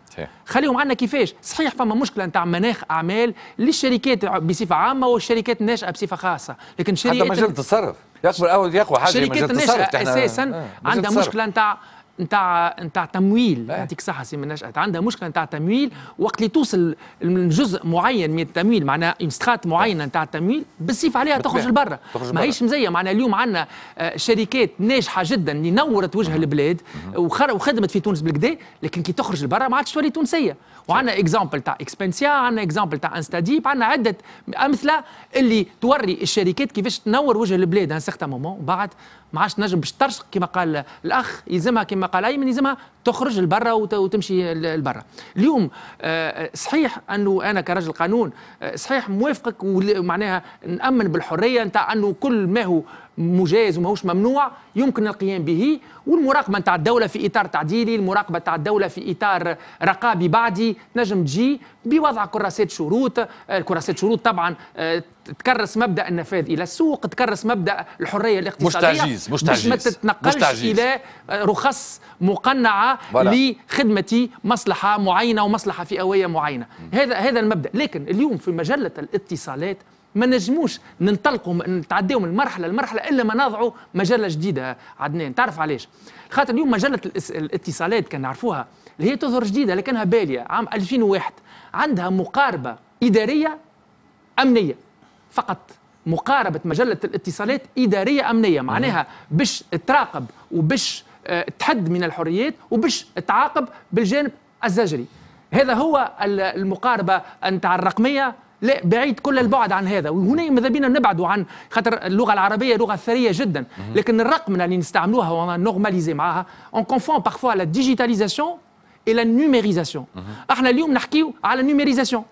خليهم عنا كيفاش صحيح فما مشكله نتاع مناخ اعمال للشركات بصفه عامه والشركات الناشئه بصفه خاصه لكن شركات حتى مجال التصرف يقبل اول يقوى حاجه مجال الناشئه اساسا عندها مشكله نتاع نتاع نتاع تمويل يعطيك إيه. صحه سي من نشأت عندها مشكله نتاع تمويل وقت اللي توصل من جزء معين من التمويل معناها سترات معينه نتاع التمويل بالسيف عليها تخرج لبرا ماهيش مزيه معناها اليوم عندنا آه، شركات ناجحه جدا اللي نورت وجه البلاد وخدمت في تونس بالكدا لكن كي تخرج لبرا ما عادش تولي تونسيه وعندنا اكزامبل تاع اكسبنسيا عندنا اكزامبل تاع انستاديب عندنا عده امثله اللي توري الشركات كيفاش تنور وجه البلاد ان سيغتان مومون بعد ما عادش تنجم باش ترشق كما قال الاخ يلزمها كما المقاله من لازمها تخرج لبرا وتمشي لبرا اليوم آه، صحيح انه انا كرجل قانون آه، صحيح موافقك ومعناها نامن بالحريه نتاع انه كل ما هو مجاز وماهوش ممنوع يمكن القيام به والمراقبه نتاع الدوله في اطار تعديلي المراقبه نتاع الدوله في اطار رقابي بعدي نجم تجي بوضع كراسات شروط آه، كراسات شروط طبعا تكرس مبدا النفاذ الى السوق تكرس مبدا الحريه الاقتصاديه مش تعجيز مش تعجيز مش تتنقلش مش تعجيز. الى رخص مقنعه بلا. لخدمه مصلحه معينه ومصلحه فئويه معينه هذا هذا المبدا لكن اليوم في مجله الاتصالات ما نجموش ننطلقوا نتعداو من مرحله لمرحله الا ما نضعوا مجله جديده عدنان تعرف علاش خاطر اليوم مجله الاتصالات كان نعرفوها اللي هي تظهر جديده لكنها باليه عام 2001 عندها مقاربه اداريه امنيه فقط مقاربه مجله الاتصالات اداريه امنيه معناها باش تراقب وباش آه، تحد من الحريات وباش تعاقب بالجانب الزجري هذا هو المقاربه نتاع الرقميه لا بعيد كل البعد عن هذا وهنا ماذا بينا نبعدوا عن خاطر اللغه العربيه لغه ثريه جدا لكن الرقمنه اللي نستعملوها ونورماليزي معاها اون كونفون بارفوا لا ديجيتاليزاسيون اي لا نوميريزاسيون احنا اليوم نحكيو على النيميريزاسيون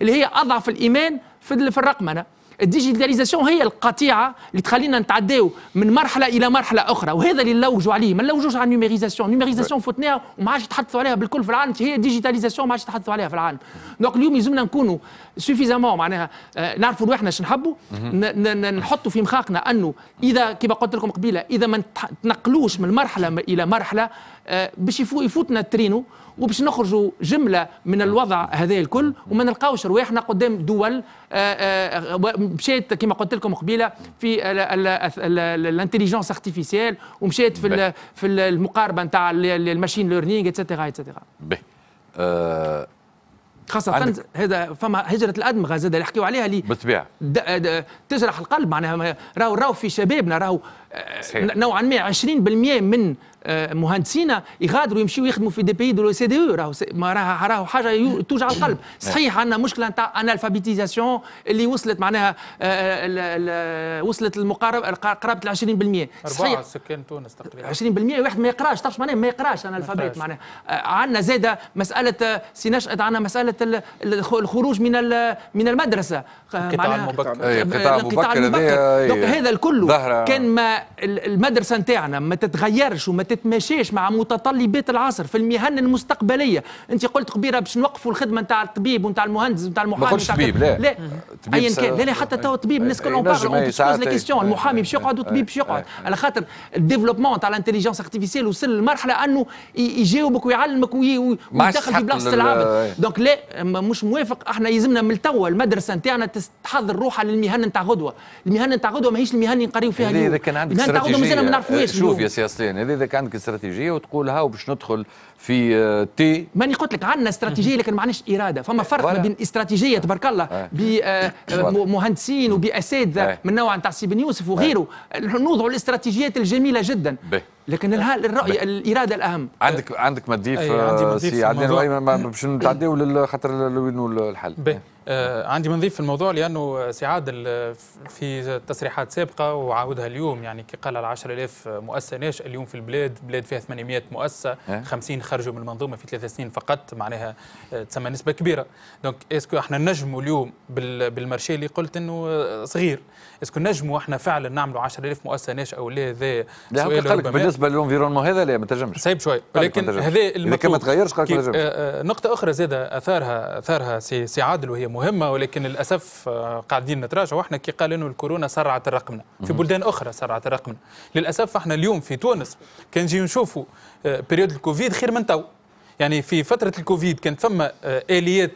اللي هي اضعف الايمان في الرقمنه الديجيتاليزاسيون هي القطيعه اللي تخلينا نتعداو من مرحله الى مرحله اخرى وهذا اللي نلوجوا عليه ما نلوجوش على النيوميريزاسيون النيوميريزاسيون فوتناها وما عادش يتحدثوا عليها بالكل في العالم هي الديجيتاليزاسيون ما عادش يتحدثوا عليها في العالم دونك اليوم يلزمنا نكونوا سوفيزامون معناها آه، نعرفوا روحنا شنو نحبوا نحطوا في مخاقنا انه اذا كما قلت لكم قبيله اذا ما تنقلوش من مرحله الى مرحله آه، باش يفوتنا الترينو وباش نخرجوا جمله من الوضع هذا الكل وما نلقاوش رواحنا قدام دول آه، آه، مشات كما قلت لكم قبيله في الانتليجنس ارتيفيسيال ومشات في في المقاربه نتاع الماشين ليرنينغ اتسيتيرا اتسيتيرا خاصة هذا فما هجرة الأدمغة زاد اللي حكيوا عليها اللي بالطبيعة تجرح القلب معناها راهو راهو في شبابنا راهو نوعا ما 20% من آه، مهندسينا يغادروا يمشيوا يخدموا في دي بي دو سي دي او راهو راهو راهو حاجه توجع القلب صحيح نعم. عندنا مشكله نتاع انالفابيتيزاسيون اللي وصلت معناها آه، آه، وصلت المقارب قرابه ال 20% صحيح سكان تونس تقريبا 20% واحد ما يقراش تعرفش معناها ما يقراش انالفابيت معناها عندنا زاده مساله سي نشات عندنا مساله الخروج من من المدرسه القطاع المبكر القطاع المبكر, المبكر. هذا الكل كان ما المدرسه نتاعنا ما تتغيرش وما تتماشاش مع متطلبات العصر في المهن المستقبليه انت قلت قبيله باش نوقفوا الخدمه نتاع الطبيب ونتاع المهندس ونتاع المحامي ما الطبيب طبيب لا لا ايا كان لا لا حتى تو الطبيب الناس كلهم باغي اون لا كيستيون المحامي باش يقعد والطبيب باش يقعد أيوة. على خاطر الديفلوبمون تاع الانتيليجنس ارتيفيسيال وصل لمرحله انه يجاوبك ويعلمك ويدخل في بلاصه العابد أيوة. دونك لا مش موافق احنا يلزمنا من التوا المدرسه نتاعنا تحضر روحها للمهن نتاع غدوه المهن نتاع غدوه ماهيش المهن اللي نقريو فيها اليوم هذه كان عندك استراتيجيه مازال ما نعرفوهاش شوف يا سي اصلين هذه كان عندك استراتيجيه وتقول هاو باش ندخل في آه، تي ماني قلت لك عندنا استراتيجيه لكن ما عندناش اراده فما فرق ما بين استراتيجيه تبارك الله آه. بمهندسين آه، وباساتذه من نوع نتاع سي بن يوسف وغيره نوضعوا الاستراتيجيات الجميله جدا لكن الرؤيه الاراده الاهم عندك عندك ما تضيف سي عدنان باش نتعداو خاطر وين الحل عندي ما نضيف في الموضوع لانه سي عادل في تصريحات سابقه وعاودها اليوم يعني كي قال على 10000 مؤسسه ناشئه اليوم في البلاد بلاد فيها 800 مؤسسه 50 خرجوا من المنظومه في ثلاث سنين فقط معناها آه، تسمى نسبه كبيره دونك اسكو احنا نجموا اليوم بالمارشي اللي قلت انه آه، صغير اسكو نجموا احنا فعلا نعملوا 10000 مؤسسه ناشئه ولا هذا سؤال بالنسبه للانفيرونمون هذا لا ما تنجمش سيب شوي ولكن هذا ما تغيرش قالك ما تنجمش آه، آه، نقطه اخرى زاد اثارها اثارها سي, سي عادل وهي مهمه ولكن للاسف آه، قاعدين نتراجع واحنا كي قال انه الكورونا سرعت الرقمنا في بلدان اخرى سرعت الرقمنا للاسف احنا اليوم في تونس كان نجي نشوفوا بريود الكوفيد خير من تو يعني في فترة الكوفيد كانت فما آليات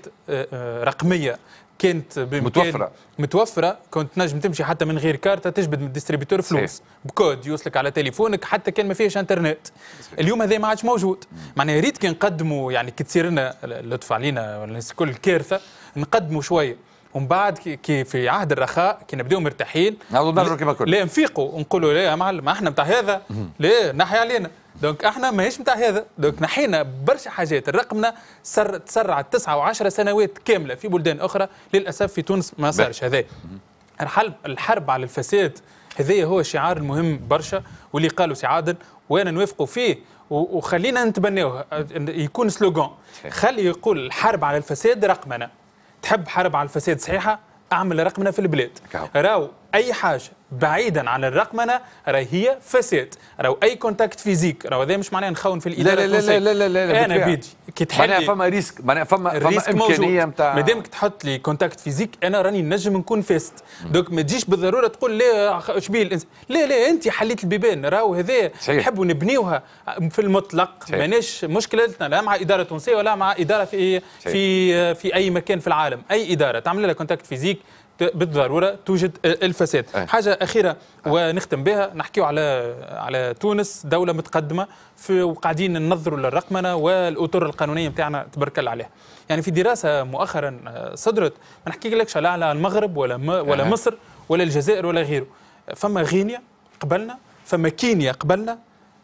رقمية كانت متوفره متوفره كنت نجم تمشي حتى من غير كارتة تجبد من الديستريبيتور فلوس صحيح. بكود يوصلك على تليفونك حتى كان ما فيهش انترنت صحيح. اليوم هذا ما عادش موجود معناها يا ريت كي نقدموا يعني كي تصير لنا لطف علينا الناس الكل كارثه نقدموا شويه ومن بعد كي في عهد الرخاء كي نبداو مرتاحين نعاودوا نرجعوا كما كنا لا نفيقوا ونقولوا لا يا معلم احنا نتاع هذا لا نحي علينا دونك احنا ماهيش نتاع هذا دونك نحينا برشا حاجات الرقمنا سر تسرعت تسعة وعشرة سنوات كامله في بلدان اخرى للاسف في تونس ما صارش هذا الحرب الحرب على الفساد هذا هو الشعار المهم برشا واللي قالوا سي عادل وانا نوافقوا فيه وخلينا نتبناوه يكون سلوغان خلي يقول الحرب على الفساد رقمنا تحب حرب على الفساد صحيحه اعمل رقمنا في البلاد راو اي حاجه بعيدا عن الرقمنه راهي هي فساد راهو اي كونتاكت فيزيك راهو هذا مش معناه نخون في الاداره لا لا لا لا لا, لا, لا انا بيجي كي تحل معناها فما ريسك معناها فما فما امكانيه نتاع مادامك تحط لي كونتاكت فيزيك انا راني نجم نكون فاسد دوك ما تجيش بالضروره تقول لا شبيه لا لا انت حليت البيبان راهو هذا نحبوا نبنيوها في المطلق ماناش مشكلتنا لا مع اداره تونسيه ولا مع اداره في في في اي مكان في العالم اي اداره تعمل لها كونتاكت فيزيك بالضروره توجد الفساد أي. حاجه اخيره أي. ونختم بها نحكيو على على تونس دوله متقدمه في وقاعدين ننظروا للرقمنه والاطر القانونيه نتاعنا تبارك الله عليها يعني في دراسه مؤخرا آه، صدرت ما نحكيلكش على المغرب ولا م... ولا أي. مصر ولا الجزائر ولا غيره فما غينيا قبلنا فما كينيا قبلنا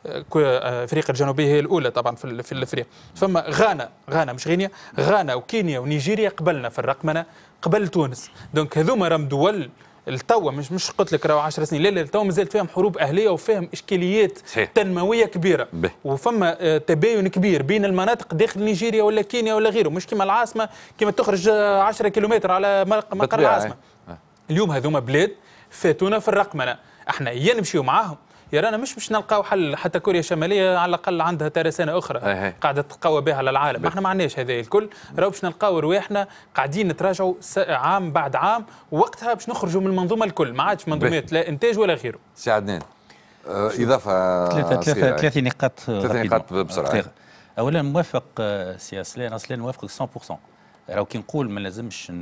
افريقيا آه، آه، الجنوبيه هي الاولى طبعا في في الافريق فما غانا غانا مش غينيا غانا وكينيا ونيجيريا قبلنا في الرقمنه قبل تونس دونك هذوما راهم دول التوا مش مش قلت لك راهو 10 سنين لا لا التوا مازالت فيهم حروب اهليه وفيهم اشكاليات صحيح. تنمويه كبيره به. وفما آه، تباين كبير بين المناطق داخل نيجيريا ولا كينيا ولا غيره مش كما العاصمه كما تخرج 10 آه، كيلومتر على مقر العاصمه آه. اليوم هذوما بلاد فاتونا في الرقمنه احنا يا نمشيو معاهم يا رانا مش باش نلقاو حل حتى كوريا الشماليه على الاقل عندها ترسانه اخرى قاعده تقوى بها على العالم احنا ما عندناش هذا الكل راهو باش نلقاو رواحنا قاعدين نتراجعوا عام بعد عام وقتها باش نخرجوا من المنظومه الكل ما عادش منظومات لا انتاج ولا غيره سي عدنان آه، اضافه ثلاثه ثلاثه ثلاثة نقاط ثلاثة نقاط بسرعه اولا موافق آه، سي اسلان اسلان موافق 100% راهو كي نقول ما لازمش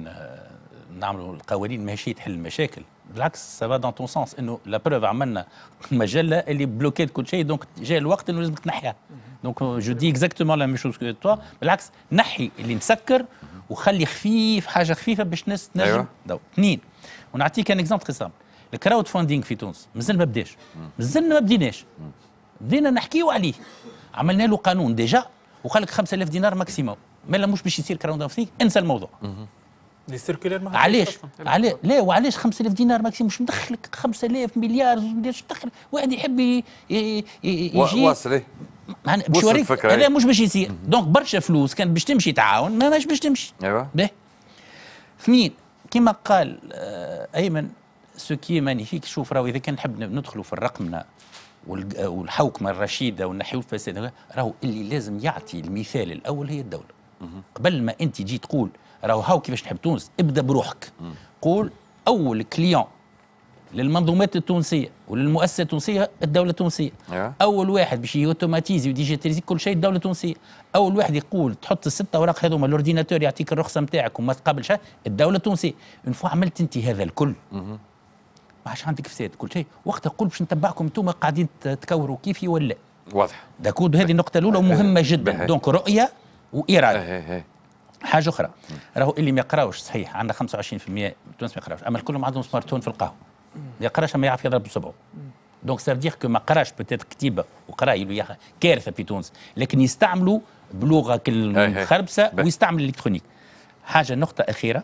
نعملوا القوانين ماشي تحل المشاكل بالعكس سافا دون تون سونس انه لا بروف عملنا مجله اللي بلوكيت كل شيء دونك جاء الوقت انه لازم تنحيها دونك جو دي اكزاكتومون لا ميم شوز كو توا بالعكس نحي اللي مسكر وخلي خفيف حاجه خفيفه باش الناس تنجم أيوة. دو اثنين ونعطيك ان اكزامبل تري سامبل الكراود فاندينغ في تونس مازال ما بداش مازال ما بديناش بدينا نحكيو عليه عملنا له قانون ديجا وقال لك 5000 دينار ماكسيموم ما مش باش يصير كراود فاندينغ انسى الموضوع لي سيركولير ما علاش علاش لا وعلاش 5000 دينار ماكسيم مش مدخلك 5000 مليار مش مدخل واحد يحب يجي واصل معناها إيه. باش يوريك إيه. لا مش باش يصير دونك برشا فلوس كانت باش تمشي تعاون ما مش باش تمشي ايوا اثنين كما قال آه، ايمن سو كي مانيفيك شوف راهو اذا كان نحب ندخلوا في الرقمنه والحوكمه الرشيده والنحو الفساد راهو اللي لازم يعطي المثال الاول هي الدوله قبل ما انت تجي تقول راهو هاو كيفاش تحب تونس ابدا بروحك قول اول كليون للمنظومات التونسيه وللمؤسسه التونسيه الدوله التونسيه اول واحد باش يوتوماتيزي وديجيتاليزي كل شيء الدوله التونسيه اول واحد يقول تحط السته اوراق هذوما الاورديناتور يعطيك الرخصه نتاعك وما تقابلش الدوله التونسيه ان فوا عملت انت هذا الكل ما عادش عندك فساد كل شيء وقتها قول باش نتبعكم انتم قاعدين تكوروا كيفي ولا واضح داكود هذه النقطه الاولى ومهمه إيه، إيه، جدا دونك إيه. رؤيه واراده حاجه اخرى راهو اللي ما يقراوش صحيح عندنا 25% من تونس ما يقراوش اما كلهم عندهم سمارت فون في القهوه ما يقراش ما يعرف يضرب بصبعه دونك سافدير كو ما قراش بتات كتيبه وقرايه كارثه في تونس لكن يستعملوا بلغه إيه، إيه. خربسه ويستعمل الالكترونيك حاجه نقطه اخيره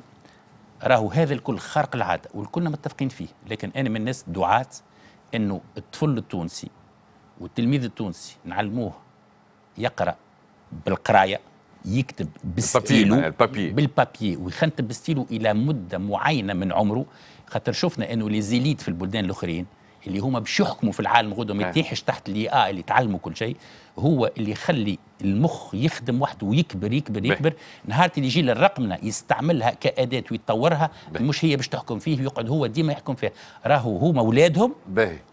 راهو هذا الكل خارق العاده والكلنا متفقين فيه لكن انا من الناس دعاة انه الطفل التونسي والتلميذ التونسي نعلموه يقرا بالقرايه يكتب بالستيلو البابي. بالبابي ويخنتب بستيلو الى مده معينه من عمره خاطر شفنا انه ليزيليت في البلدان الاخرين اللي هما باش يحكموا في العالم غدوه ما نعم. يتيحش تحت الاي اي اللي تعلموا كل شيء هو اللي يخلي المخ يخدم وحده ويكبر يكبر يكبر نهار اللي يجي للرقمنه يستعملها كاداه ويتطورها بيه. مش هي باش تحكم فيه ويقعد هو ديما يحكم فيه راهو هما اولادهم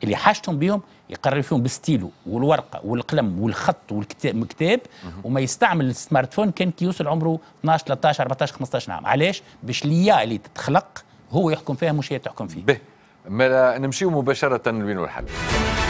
اللي حاجتهم بيهم يقرر فيهم بالستيلو والورقه والقلم والخط والكتاب وما يستعمل السمارت فون كان كي يوصل عمره 12 13 14 15 عام علاش باش ليا اللي تتخلق هو يحكم فيها مش هي تحكم فيه بيه. ملا نمشي مباشرة لوين الحل